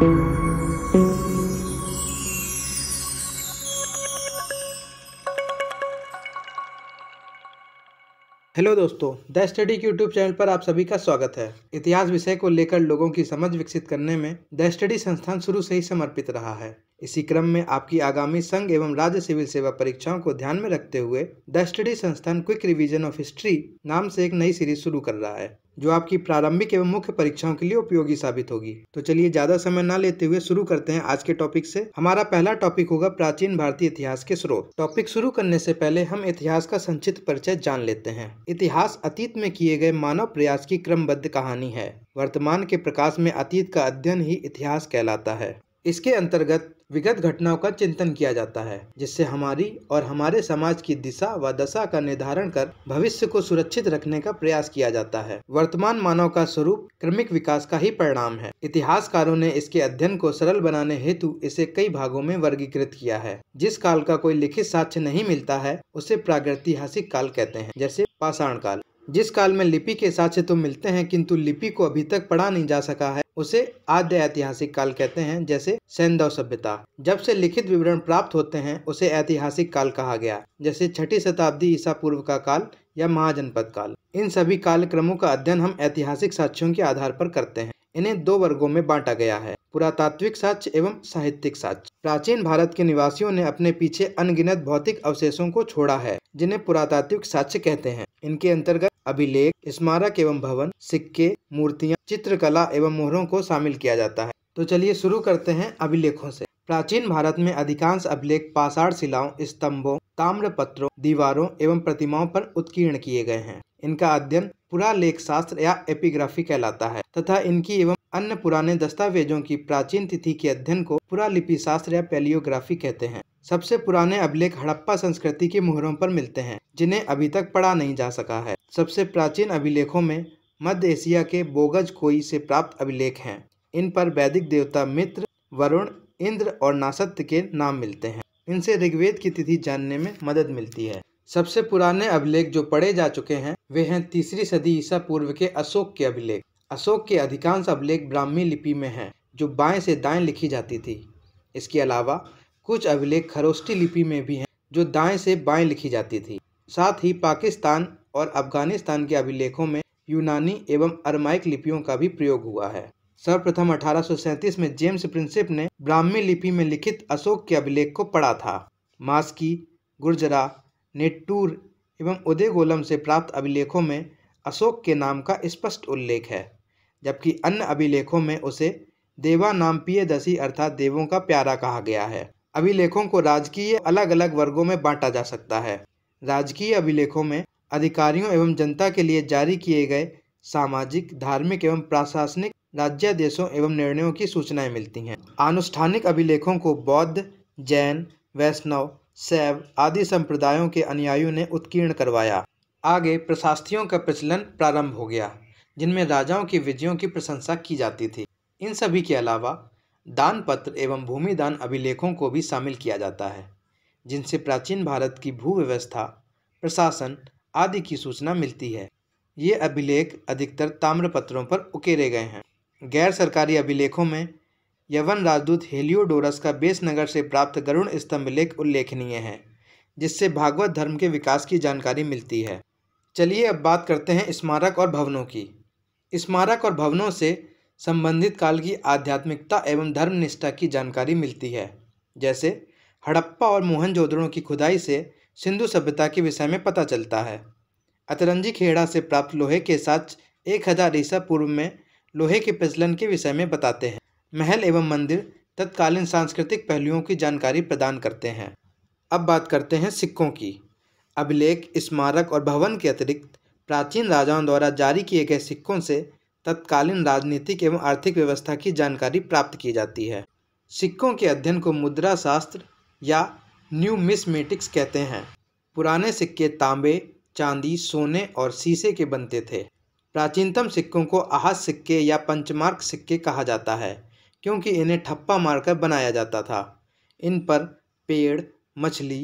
hello दोस्तों the study के YouTube channel पर आप सभी का स्वागत है इतिहास विषय को लेकर लोगों की समझ विकसित करने में द स्टडी संस्थान शुरू से ही समर्पित रहा है इसी क्रम में आपकी आगामी संघ एवं राज्य सिविल सेवा परीक्षाओं को ध्यान में रखते हुए द स्टडी संस्थान क्विक रिविजन ऑफ हिस्ट्री नाम से एक नई सीरीज शुरू कर रहा है जो आपकी प्रारंभिक एवं मुख्य परीक्षाओं के लिए उपयोगी साबित होगी तो चलिए ज्यादा समय न लेते हुए शुरू करते हैं आज के टॉपिक से हमारा पहला टॉपिक होगा प्राचीन भारतीय इतिहास के स्रोत टॉपिक शुरू करने से पहले हम इतिहास का संचित परिचय जान लेते हैं इतिहास अतीत में किए गए मानव प्रयास की क्रमबद्ध कहानी है वर्तमान के प्रकाश में अतीत का अध्ययन ही इतिहास कहलाता है इसके अंतर्गत विगत घटनाओं का चिंतन किया जाता है जिससे हमारी और हमारे समाज की दिशा व दशा का निर्धारण कर भविष्य को सुरक्षित रखने का प्रयास किया जाता है वर्तमान मानव का स्वरूप क्रमिक विकास का ही परिणाम है इतिहासकारों ने इसके अध्ययन को सरल बनाने हेतु इसे कई भागों में वर्गीकृत किया है जिस काल का कोई लिखित साक्ष्य नहीं मिलता है उसे प्रागैतिहासिक काल कहते हैं जैसे पाषाण काल जिस काल में लिपि के से तो मिलते हैं किंतु लिपि को अभी तक पढ़ा नहीं जा सका है उसे आद्य ऐतिहासिक काल कहते हैं जैसे सैंधव सभ्यता जब से लिखित विवरण प्राप्त होते हैं उसे ऐतिहासिक काल कहा गया जैसे छठी शताब्दी ईसा पूर्व का काल या महाजनपद काल इन सभी कालक्रमों का अध्ययन हम ऐतिहासिक साक्ष्यों के आधार पर करते हैं इन्हें दो वर्गों में बांटा गया है पुरातात्विक साक्ष्य एवं साहित्यिक साक्ष्य प्राचीन भारत के निवासियों ने अपने पीछे अनगिनत भौतिक अवशेषों को छोड़ा है जिन्हें पुरातात्विक साक्ष्य कहते हैं इनके अंतर्गत अभिलेख स्मारक एवं भवन सिक्के मूर्तियां चित्रकला एवं मोहरों को शामिल किया जाता है तो चलिए शुरू करते हैं अभिलेखों से प्राचीन भारत में अधिकांश अभिलेख पाषाण शिलाओं स्तंभों ताम्र पत्रों दीवारों एवं प्रतिमाओं पर उत्कीर्ण किए गए हैं इनका अध्ययन पुरालेख शास्त्र या एपिग्राफी कहलाता है तथा इनकी एवं अन्य पुराने दस्तावेजों की प्राचीन तिथि के अध्ययन को पुरालिपि शास्त्र या पेलियोग्राफी कहते हैं सबसे पुराने अभिलेख हड़प्पा संस्कृति के मुहरों पर मिलते हैं जिन्हें अभी तक पढ़ा नहीं जा सका है सबसे प्राचीन अभिलेखों में मध्य एशिया के बोगज कोई से प्राप्त अभिलेख हैं इन पर वैदिक देवता मित्र वरुण इंद्र और नासत्य के नाम मिलते हैं इनसे ऋग्वेद की तिथि जानने में मदद मिलती है सबसे पुराने अभिलेख जो पढ़े जा चुके हैं वे हैं तीसरी सदी ईसा पूर्व के अशोक के अभिलेख अशोक के अधिकांश अभिलेख ब्राह्मी लिपि में हैं जो बाएं से दाएं लिखी जाती थी इसके अलावा कुछ अभिलेख खरोष्टी लिपि में भी हैं जो दाएं से बाएं लिखी जाती थी साथ ही पाकिस्तान और अफगानिस्तान के अभिलेखों में यूनानी एवं अरमाइक लिपियों का भी प्रयोग हुआ है सर्वप्रथम अठारह में जेम्स प्रिंसिप ने ब्राह्मी लिपि में लिखित अशोक के अभिलेख को पढ़ा था मास्की गुर्जरा नेट्टूर एवं उदयगोलम से प्राप्त अभिलेखों में अशोक के नाम का स्पष्ट उल्लेख है जबकि अन्य अभिलेखों में उसे देवा नाम पियदसी अर्थात देवों का प्यारा कहा गया है अभिलेखों को राजकीय अलग अलग वर्गों में बांटा जा सकता है राजकीय अभिलेखों में अधिकारियों एवं जनता के लिए जारी किए गए सामाजिक धार्मिक एवं प्रशासनिक राज्यादेशों एवं निर्णयों की सूचनाएं मिलती हैं अनुष्ठानिक अभिलेखों को बौद्ध जैन वैष्णव शैव आदि संप्रदायों के अनुयायियों ने उत्कीर्ण करवाया आगे प्रशास्त्रियों का प्रचलन प्रारंभ हो गया जिनमें राजाओं की विजयों की प्रशंसा की जाती थी इन सभी के अलावा दान पत्र एवं भूमि दान अभिलेखों को भी शामिल किया जाता है जिनसे प्राचीन भारत की भू व्यवस्था प्रशासन आदि की सूचना मिलती है ये अभिलेख अधिकतर ताम्रपत्रों पर उकेरे गए हैं गैर सरकारी अभिलेखों में यवन राजदूत हेलियोडोरस का बेसनगर से प्राप्त गरुण स्तंभ लेख उल्लेखनीय है जिससे भागवत धर्म के विकास की जानकारी मिलती है चलिए अब बात करते हैं स्मारक और भवनों की स्मारक और भवनों से संबंधित काल की आध्यात्मिकता एवं धर्मनिष्ठा की जानकारी मिलती है जैसे हड़प्पा और मोहनजोदड़ो की खुदाई से सिंधु सभ्यता के विषय में पता चलता है अतरंजी खेड़ा से प्राप्त लोहे के साथ एक हज़ार ईसा पूर्व में लोहे के प्रचलन के विषय में बताते हैं महल एवं मंदिर तत्कालीन सांस्कृतिक पहलुओं की जानकारी प्रदान करते हैं अब बात करते हैं सिक्कों की अभिलेख स्मारक और भवन के अतिरिक्त प्राचीन राजाओं द्वारा जारी किए गए सिक्कों से तत्कालीन राजनीतिक एवं आर्थिक व्यवस्था की जानकारी प्राप्त की जाती है सिक्कों के अध्ययन को मुद्रा शास्त्र या न्यू मिसमेटिक्स कहते हैं पुराने सिक्के तांबे चांदी सोने और शीशे के बनते थे प्राचीनतम सिक्कों को आहत सिक्के या पंचमार्क सिक्के कहा जाता है क्योंकि इन्हें ठप्पा मारकर बनाया जाता था इन पर पेड़ मछली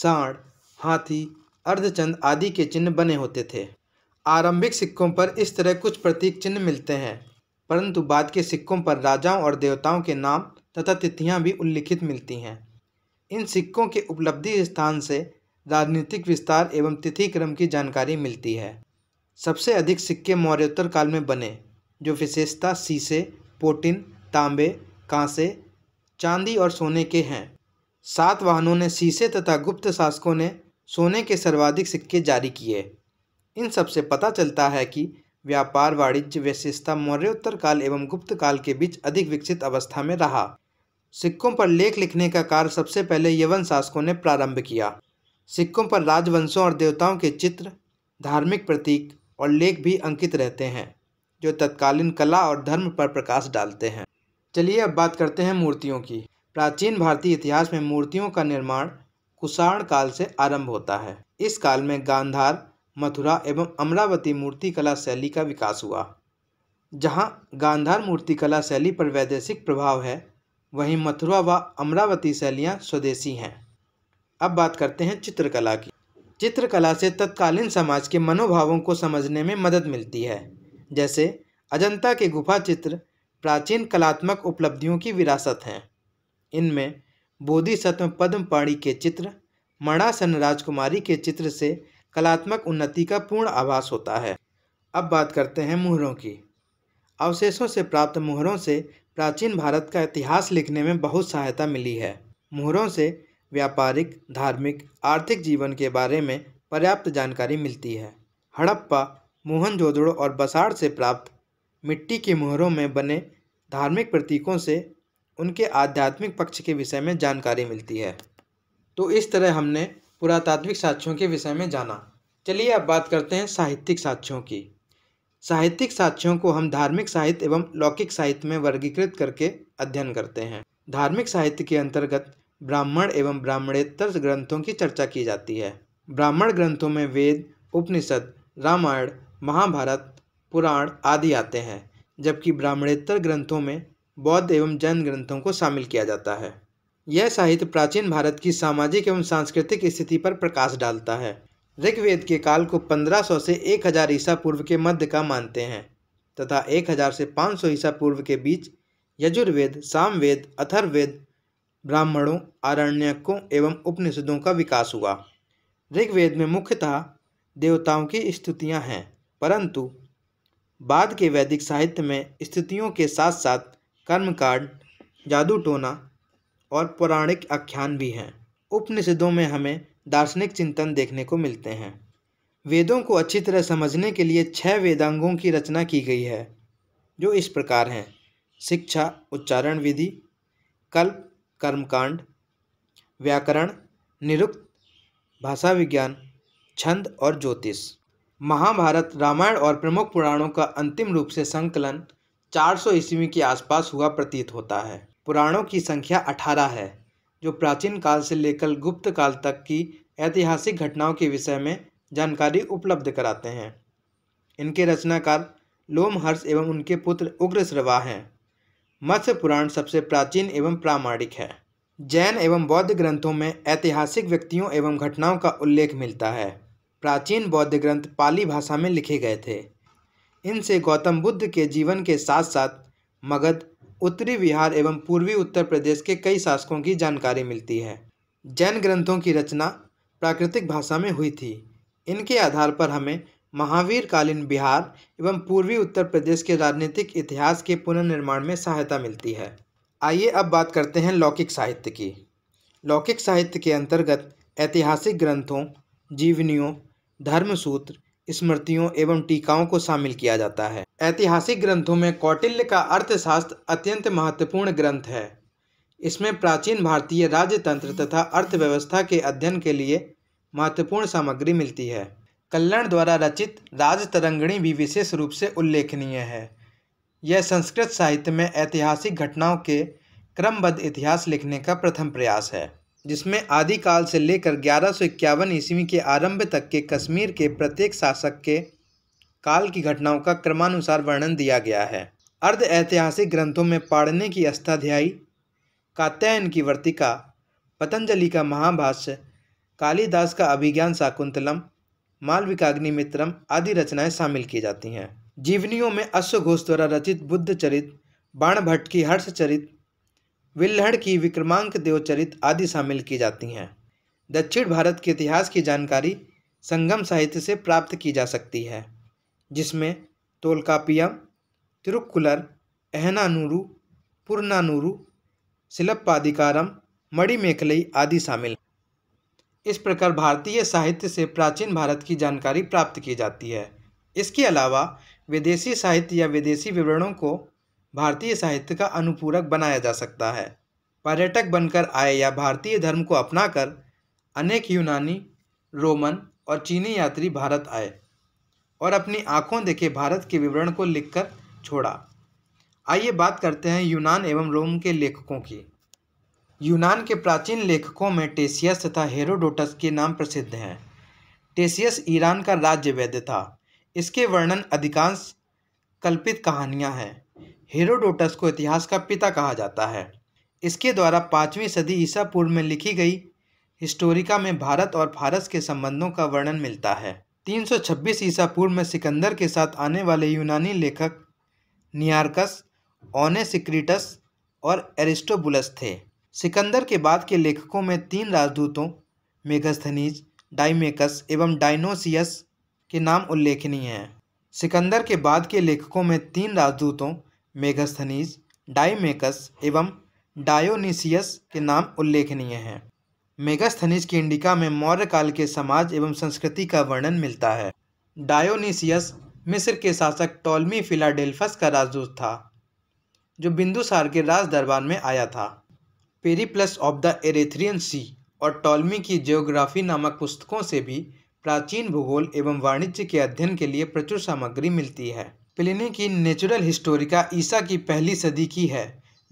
सांड हाथी अर्धचंद आदि के चिन्ह बने होते थे आरंभिक सिक्कों पर इस तरह कुछ प्रतीक चिन्ह मिलते हैं परंतु बाद के सिक्कों पर राजाओं और देवताओं के नाम तथा तिथियां भी उल्लिखित मिलती हैं इन सिक्कों के उपलब्धि स्थान से राजनीतिक विस्तार एवं तिथि क्रम की जानकारी मिलती है सबसे अधिक सिक्के मौर्योत्तर काल में बने जो विशेषता शीशे पोटिन तांबे कांसे चांदी और सोने के हैं सात वाहनों ने शीशे तथा गुप्त शासकों ने सोने के सर्वाधिक सिक्के जारी किए इन सब से पता चलता है कि व्यापार वाणिज्य विशेषता मौर्योत्तर काल एवं गुप्त काल के बीच अधिक विकसित अवस्था में रहा सिक्कों पर लेख लिखने का कार्य सबसे पहले यवन शासकों ने प्रारंभ किया सिक्कों पर राजवंशों और देवताओं के चित्र धार्मिक प्रतीक और लेख भी अंकित रहते हैं जो तत्कालीन कला और धर्म पर प्रकाश डालते हैं चलिए अब बात करते हैं मूर्तियों की प्राचीन भारतीय इतिहास में मूर्तियों का निर्माण कुषाण काल से आरंभ होता है इस काल में गांधार मथुरा एवं अमरावती मूर्तिकला शैली का विकास हुआ जहां गांधार मूर्तिकला शैली पर वैदेशिक प्रभाव है वहीं मथुरा व अमरावती शैलियाँ स्वदेशी हैं अब बात करते हैं चित्रकला की चित्रकला से तत्कालीन समाज के मनोभावों को समझने में मदद मिलती है जैसे अजंता के गुफा चित्र प्राचीन कलात्मक उपलब्धियों की विरासत हैं इनमें बोधिसत्व पाणी के चित्र मणासन राजकुमारी के चित्र से कलात्मक उन्नति का पूर्ण आभास होता है अब बात करते हैं मुहरों की अवशेषों से प्राप्त मुहरों से प्राचीन भारत का इतिहास लिखने में बहुत सहायता मिली है मुहरों से व्यापारिक धार्मिक आर्थिक जीवन के बारे में पर्याप्त जानकारी मिलती है हड़प्पा मोहनजोदड़ो और बसाड़ से प्राप्त मिट्टी की मोहरों में बने धार्मिक प्रतीकों से उनके आध्यात्मिक पक्ष के विषय में जानकारी मिलती है तो इस तरह हमने पुरातात्विक साक्ष्यों के विषय में जाना चलिए अब बात करते हैं साहित्यिक साक्ष्यों की साहित्यिक साक्ष्यों को हम धार्मिक साहित्य एवं लौकिक साहित्य में वर्गीकृत करके अध्ययन करते हैं धार्मिक साहित्य के अंतर्गत ब्राह्मण एवं ब्राह्मणेतर ग्रंथों की चर्चा की जाती है ब्राह्मण ग्रंथों में वेद उपनिषद रामायण महाभारत पुराण आदि आते हैं जबकि ब्राह्मणेतर ग्रंथों में बौद्ध एवं जैन ग्रंथों को शामिल किया जाता है यह साहित्य प्राचीन भारत की सामाजिक एवं सांस्कृतिक स्थिति पर प्रकाश डालता है ऋग्वेद के काल को 1500 से 1000 ईसा पूर्व के मध्य का मानते हैं तथा 1000 से 500 ईसा पूर्व के बीच यजुर्वेद सामवेद अथर्वेद ब्राह्मणों आरण्यकों एवं उपनिषदों का विकास हुआ ऋग्वेद में मुख्यतः देवताओं की स्तुतियाँ हैं परंतु बाद के वैदिक साहित्य में स्थितियों के साथ साथ कर्मकांड जादू टोना और पौराणिक आख्यान भी हैं उपनिषदों में हमें दार्शनिक चिंतन देखने को मिलते हैं वेदों को अच्छी तरह समझने के लिए छह वेदांगों की रचना की गई है जो इस प्रकार हैं शिक्षा उच्चारण विधि कल्प कर्मकांड व्याकरण निरुक्त भाषा विज्ञान छंद और ज्योतिष महाभारत रामायण और प्रमुख पुराणों का अंतिम रूप से संकलन 400 ईस्वी के आसपास हुआ प्रतीत होता है पुराणों की संख्या 18 है जो प्राचीन काल से लेकर गुप्त काल तक की ऐतिहासिक घटनाओं के विषय में जानकारी उपलब्ध कराते हैं इनके रचनाकार लोमहर्ष एवं उनके पुत्र उग्र श्रवा हैं मत्स्य पुराण सबसे प्राचीन एवं प्रामाणिक है जैन एवं बौद्ध ग्रंथों में ऐतिहासिक व्यक्तियों एवं घटनाओं का उल्लेख मिलता है प्राचीन बौद्ध ग्रंथ पाली भाषा में लिखे गए थे इनसे गौतम बुद्ध के जीवन के साथ साथ मगध उत्तरी बिहार एवं पूर्वी उत्तर प्रदेश के कई शासकों की जानकारी मिलती है जैन ग्रंथों की रचना प्राकृतिक भाषा में हुई थी इनके आधार पर हमें महावीरकालीन बिहार एवं पूर्वी उत्तर प्रदेश के राजनीतिक इतिहास के पुनर्निर्माण में सहायता मिलती है आइए अब बात करते हैं लौकिक साहित्य की लौकिक साहित्य के अंतर्गत ऐतिहासिक ग्रंथों जीवनियों धर्म सूत्र स्मृतियों एवं टीकाओं को शामिल किया जाता है ऐतिहासिक ग्रंथों में कौटिल्य का अर्थशास्त्र अत्यंत महत्वपूर्ण ग्रंथ है इसमें प्राचीन भारतीय राजतंत्र तथा अर्थव्यवस्था के अध्ययन के लिए महत्वपूर्ण सामग्री मिलती है कल्याण द्वारा रचित राजतरंगणी भी विशेष रूप से उल्लेखनीय है यह संस्कृत साहित्य में ऐतिहासिक घटनाओं के क्रमबद्ध इतिहास लिखने का प्रथम प्रयास है जिसमें आदिकाल से लेकर ग्यारह सौ इक्यावन ईस्वी के आरंभ तक के कश्मीर के प्रत्येक शासक के काल की घटनाओं का क्रमानुसार वर्णन दिया गया है अर्ध ऐतिहासिक ग्रंथों में पाड़ने की अस्थाध्यायी कात्यायन की वर्तिका पतंजलि का महाभाष्य कालिदास का अभिज्ञान शाकुंतलम मालविकाग्निमित्रम आदि रचनाएं शामिल की जाती हैं जीवनियों में अश्वघोष द्वारा रचित बुद्ध चरित बाणभट्ट की हर्षचरित विल्हड़ की विक्रमांक देवचरित आदि शामिल की जाती हैं दक्षिण भारत के इतिहास की जानकारी संगम साहित्य से प्राप्त की जा सकती है जिसमें तोलकापियम तिरुक्कुलर एहनानूरु पुरनानूरु सिलप्पाधिकारम मणिमेखलई आदि शामिल इस प्रकार भारतीय साहित्य से प्राचीन भारत की जानकारी प्राप्त की जाती है इसके अलावा विदेशी साहित्य या विदेशी विवरणों को भारतीय साहित्य का अनुपूरक बनाया जा सकता है पर्यटक बनकर आए या भारतीय धर्म को अपनाकर अनेक यूनानी रोमन और चीनी यात्री भारत आए और अपनी आंखों देखे भारत के विवरण को लिखकर छोड़ा आइए बात करते हैं यूनान एवं रोम के लेखकों की यूनान के प्राचीन लेखकों में टेसियस तथा हेरोडोटस के नाम प्रसिद्ध हैं टेसियस ईरान का राज्य वैद्य था इसके वर्णन अधिकांश कल्पित कहानियां हैं हेरोडोटस को इतिहास का पिता कहा जाता है इसके द्वारा पाँचवीं सदी ईसा पूर्व में लिखी गई हिस्टोरिका में भारत और फारस के संबंधों का वर्णन मिलता है 326 ईसा पूर्व में सिकंदर के साथ आने वाले यूनानी लेखक नियार्कस ओने सिक्रिटस और एरिस्टोबुलस थे सिकंदर के बाद के लेखकों में तीन राजदूतों मेघस्थनीज डाइमेकस एवं डाइनोसियस के नाम उल्लेखनीय हैं सिकंदर के बाद के लेखकों में तीन राजदूतों मेघस्थनीज डाईमेकस एवं डायोनीसियस के नाम उल्लेखनीय हैं मेघस्थनीज की इंडिका में मौर्य काल के समाज एवं संस्कृति का वर्णन मिलता है डायोनीसियस मिस्र के शासक टॉलमी फिलाडेल्फस का राजदूत था जो बिंदुसार के राज दरबार में आया था Periplus of the Erythraean Sea और टॉलमी की जियोग्राफी नामक पुस्तकों से भी प्राचीन भूगोल एवं वाणिज्य के अध्ययन के लिए प्रचुर सामग्री मिलती है प्लिनी की नेचुरल हिस्टोरिका ईसा की पहली सदी की है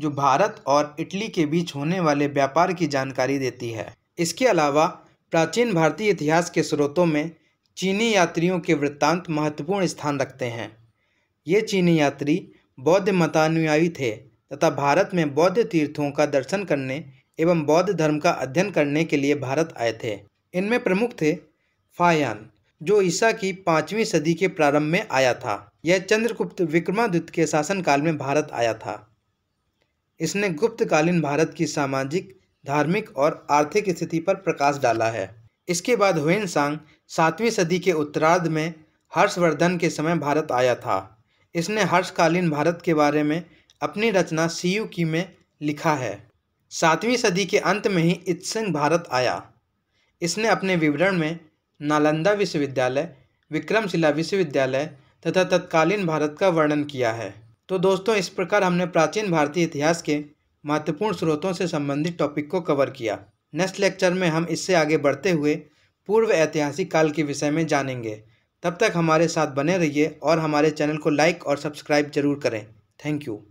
जो भारत और इटली के बीच होने वाले व्यापार की जानकारी देती है इसके अलावा प्राचीन भारतीय इतिहास के स्रोतों में चीनी यात्रियों के वृत्तांत महत्वपूर्ण स्थान रखते हैं ये चीनी यात्री बौद्ध मतानुयायी थे तथा भारत में बौद्ध तीर्थों का दर्शन करने एवं बौद्ध धर्म का अध्ययन करने के लिए भारत आए थे इनमें प्रमुख थे फायान जो ईसा की पाँचवीं सदी के प्रारंभ में आया था यह चंद्रगुप्त विक्रमादित्य के शासनकाल में भारत आया था इसने गुप्तकालीन भारत की सामाजिक धार्मिक और आर्थिक स्थिति पर प्रकाश डाला है इसके बाद हुएन सांग सातवीं सदी के उत्तरार्ध में हर्षवर्धन के समय भारत आया था इसने हर्षकालीन भारत के बारे में अपनी रचना सीयू की में लिखा है सातवीं सदी के अंत में ही इत्सिंग भारत आया इसने अपने विवरण में नालंदा विश्वविद्यालय विक्रमशिला विश्वविद्यालय तथा तत्कालीन भारत का वर्णन किया है तो दोस्तों इस प्रकार हमने प्राचीन भारतीय इतिहास के महत्वपूर्ण स्रोतों से संबंधित टॉपिक को कवर किया नेक्स्ट लेक्चर में हम इससे आगे बढ़ते हुए पूर्व ऐतिहासिक काल के विषय में जानेंगे तब तक हमारे साथ बने रहिए और हमारे चैनल को लाइक और सब्सक्राइब जरूर करें थैंक यू